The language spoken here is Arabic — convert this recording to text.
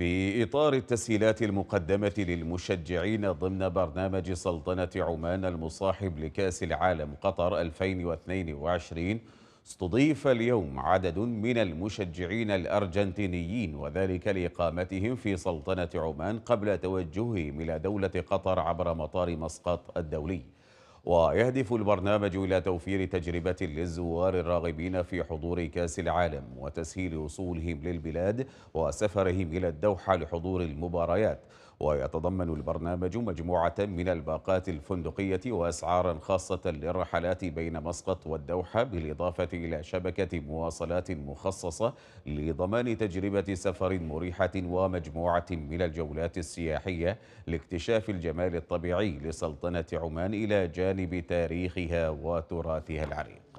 في إطار التسهيلات المقدمة للمشجعين ضمن برنامج سلطنة عمان المصاحب لكأس العالم قطر 2022 استضيف اليوم عدد من المشجعين الأرجنتينيين وذلك لإقامتهم في سلطنة عمان قبل توجههم إلى دولة قطر عبر مطار مسقط الدولي ويهدف البرنامج إلى توفير تجربة للزوار الراغبين في حضور كاس العالم وتسهيل وصولهم للبلاد وسفرهم إلى الدوحة لحضور المباريات ويتضمن البرنامج مجموعة من الباقات الفندقية وأسعارا خاصة للرحلات بين مسقط والدوحة بالإضافة إلى شبكة مواصلات مخصصة لضمان تجربة سفر مريحة ومجموعة من الجولات السياحية لاكتشاف الجمال الطبيعي لسلطنة عمان إلى جانب تاريخها وتراثها العريق